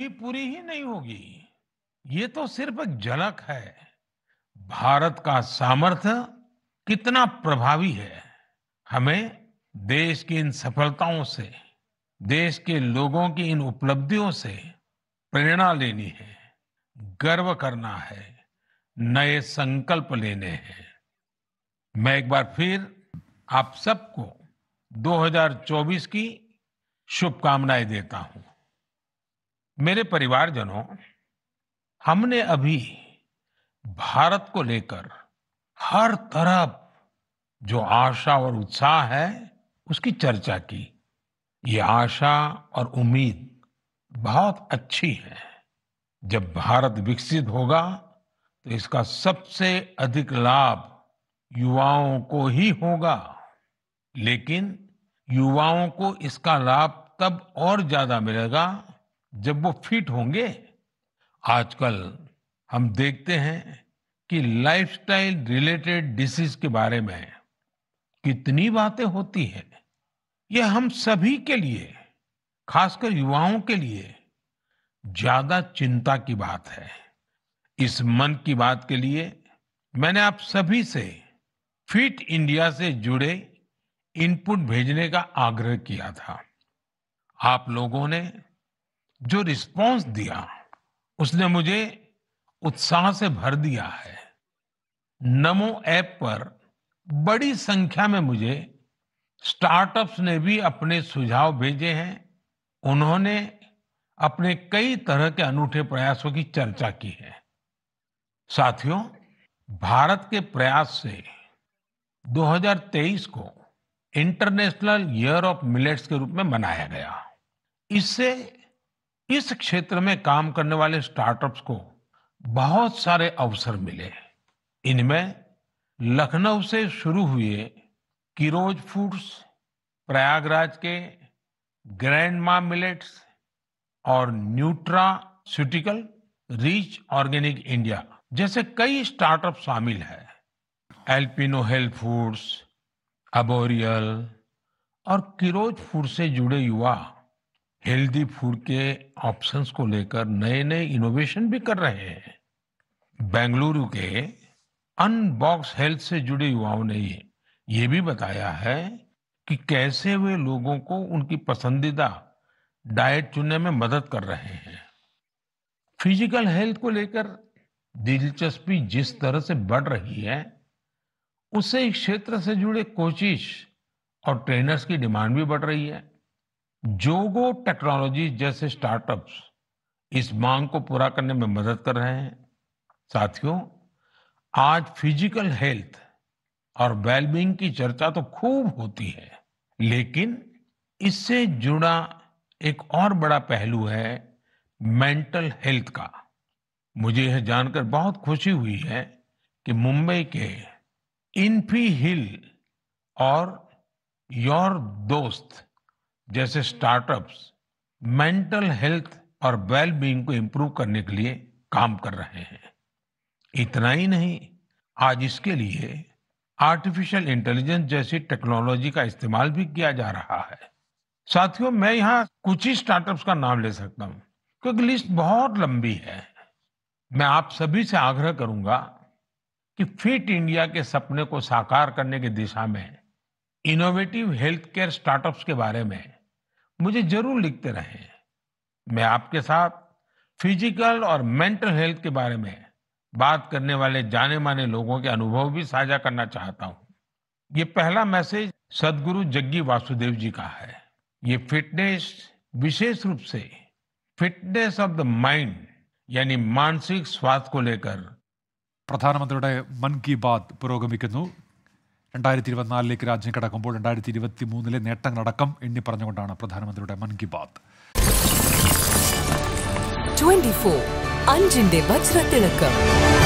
ये पूरी ही नहीं होगी ये तो सिर्फ एक झलक है भारत का सामर्थ्य कितना प्रभावी है हमें देश की इन सफलताओं से देश के लोगों की इन उपलब्धियों से प्रेरणा लेनी है गर्व करना है नए संकल्प लेने हैं मैं एक बार फिर आप सबको 2024 की शुभकामनाएं देता हूं मेरे परिवारजनों हमने अभी भारत को लेकर हर तरफ जो आशा और उत्साह है उसकी चर्चा की ये आशा और उम्मीद बहुत अच्छी है जब भारत विकसित होगा तो इसका सबसे अधिक लाभ युवाओं को ही होगा लेकिन युवाओं को इसका लाभ तब और ज्यादा मिलेगा जब वो फिट होंगे आजकल हम देखते हैं कि लाइफस्टाइल रिलेटेड डिसीज के बारे में कितनी बातें होती है यह हम सभी के लिए खासकर युवाओं के लिए ज्यादा चिंता की बात है इस मन की बात के लिए मैंने आप सभी से फिट इंडिया से जुड़े इनपुट भेजने का आग्रह किया था आप लोगों ने जो रिस्पॉन्स दिया उसने मुझे उत्साह से भर दिया है नमो ऐप पर बड़ी संख्या में मुझे स्टार्टअप्स ने भी अपने सुझाव भेजे हैं उन्होंने अपने कई तरह के अनूठे प्रयासों की चर्चा की है साथियों भारत के प्रयास से 2023 को इंटरनेशनल ईयर ऑफ मिलेट्स के रूप में मनाया गया इससे इस क्षेत्र में काम करने वाले स्टार्टअप्स को बहुत सारे अवसर मिले इनमें लखनऊ से शुरू हुए किरोज फूड्स प्रयागराज के ग्रैंड मा मिलेट्स और न्यूट्रास्यूटिकल रिच ऑर्गेनिक इंडिया जैसे कई स्टार्टअप शामिल है एल्पिनो हेल्थ फूड्स अबोरियल और किरोज फूड से जुड़े युवा हेल्दी फूड के ऑप्शंस को लेकर नए नए इनोवेशन भी कर रहे हैं बेंगलुरु के अनबॉक्स हेल्थ से जुड़े युवाओं ने ये भी बताया है कि कैसे वे लोगों को उनकी पसंदीदा डाइट चुनने में मदद कर रहे हैं फिजिकल हेल्थ को लेकर दिलचस्पी जिस तरह से बढ़ रही है उससे इस क्षेत्र से जुड़े कोचिश और ट्रेनर्स की डिमांड भी बढ़ रही है जोगो टेक्नोलॉजी जैसे स्टार्टअप्स इस मांग को पूरा करने में मदद कर रहे हैं साथियों आज फिजिकल हेल्थ और वेलबींग की चर्चा तो खूब होती है लेकिन इससे जुड़ा एक और बड़ा पहलू है मेंटल हेल्थ का मुझे यह जानकर बहुत खुशी हुई है कि मुंबई के इन्फी हिल और योर दोस्त जैसे स्टार्टअप्स मेंटल हेल्थ और वेलबींग को इम्प्रूव करने के लिए काम कर रहे हैं इतना ही नहीं आज इसके लिए आर्टिफिशियल इंटेलिजेंस जैसी टेक्नोलॉजी का इस्तेमाल भी किया जा रहा है साथियों मैं यहाँ कुछ ही स्टार्टअप्स का नाम ले सकता हूँ क्योंकि लिस्ट बहुत लंबी है मैं आप सभी से आग्रह करूंगा कि फिट इंडिया के सपने को साकार करने की दिशा में इनोवेटिव हेल्थ केयर स्टार्टअप्स के बारे में मुझे जरूर लिखते रहे मैं आपके साथ फिजिकल और मेंटल हेल्थ के बारे में बात करने वाले जाने माने लोगों के अनुभव भी साझा करना चाहता हूं ये पहला मैसेज सदगुरु जग्गी वासुदेव जी का है ये फिटनेस विशेष रूप से फिटनेस ऑफ द माइंड यानी मानसिक स्वास्थ्य को लेकर പ്രധാനമന്ത്രിയുടെ മൻ കി ബാത് പുരോഗമിക്കുന്നു രണ്ടായിരത്തി ഇരുപത്തിനാലിലേക്ക് രാജ്യം കടക്കുമ്പോൾ രണ്ടായിരത്തി ഇരുപത്തി മൂന്നിലെ നേട്ടങ്ങളടക്കം എണ്ണി പറഞ്ഞുകൊണ്ടാണ് പ്രധാനമന്ത്രിയുടെ മൻ കി ബാത്ത് അഞ്ചിന്റെ വജ്രത്തിളക്കം